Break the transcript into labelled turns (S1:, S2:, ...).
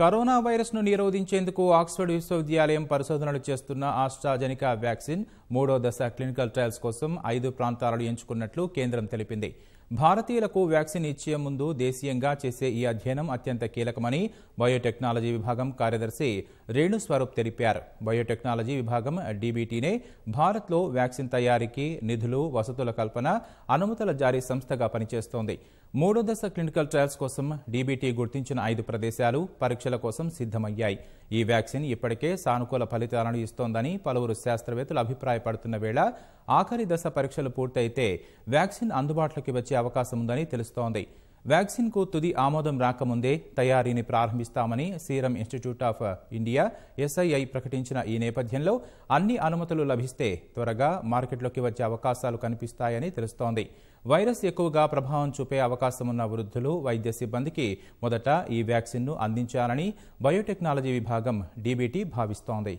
S1: corona వైరస్ను నిరోధించేందుకు Oxford విశ్వవిద్యాలయం పరిశోధనలు చేస్తున్న ఆస్ట్రాజెనికా వ్యాక్సిన్ మూడో దశ క్లినికల్ ట్రయల్స్ కోసం ఐదు ప్రాంతాలను ఎంచుకున్నట్లు కేంద్రం తెలిపింది భారతీయులకు వ్యాక్సిన్ ఇచ్చే ముందు దేశీయంగా చేసే ఈ అధ్యయనం అత్యంత కీలకమని బయోటెక్నాలజీ విభాగం కార్యదర్శి రేణు స్వరూప్ తెలిపారు బయోటెక్నాలజీ విభాగం డీబీటీనే భారత్లో వ్యాక్సిన్ తయారీకి నిధులు వసతుల కల్పన అనుమతుల జారీ సంస్థగా పనిచేస్తోంది మూడో దశ క్లినికల్ ట్రయల్స్ కోసం డీబీటీ గుర్తించిన ఐదు ప్రదేశాలు పరీక్షల కోసం సిద్ధమయ్యాయి ఈ వ్యాక్సిన్ ఇప్పటికే సానుకూల ఫలితాలను ఇస్తోందని పలువురు శాస్త్రవేత్తలు అభిప్రాయపడుతున్న వేళ ఆఖరి దశ పరీక్షలు పూర్తయితే వ్యాక్సిన్ అందుబాటులోకి వచ్చే అవకాశం ఉందని తెలుస్తోంది వ్యాక్సిన్కు తుది ఆమోదం రాకముందే తయారీని ప్రారంభిస్తామని Serum Institute of India SII ప్రకటించిన ఈ నేపథ్యంలో అన్ని అనుమతులు లభిస్తే త్వరగా మార్కెట్లోకి వచ్చే అవకాశాలు కనిపిస్తాయని తెలుస్తోంది వైరస్ ఎక్కువగా ప్రభావం చూపే అవకాశం ఉన్న వృద్ధులు వైద్య సిబ్బందికి మొదట ఈ వ్యాక్సిన్ను అందించాలని బయోటెక్నాలజీ విభాగం డీబీటీ భావిస్తోంది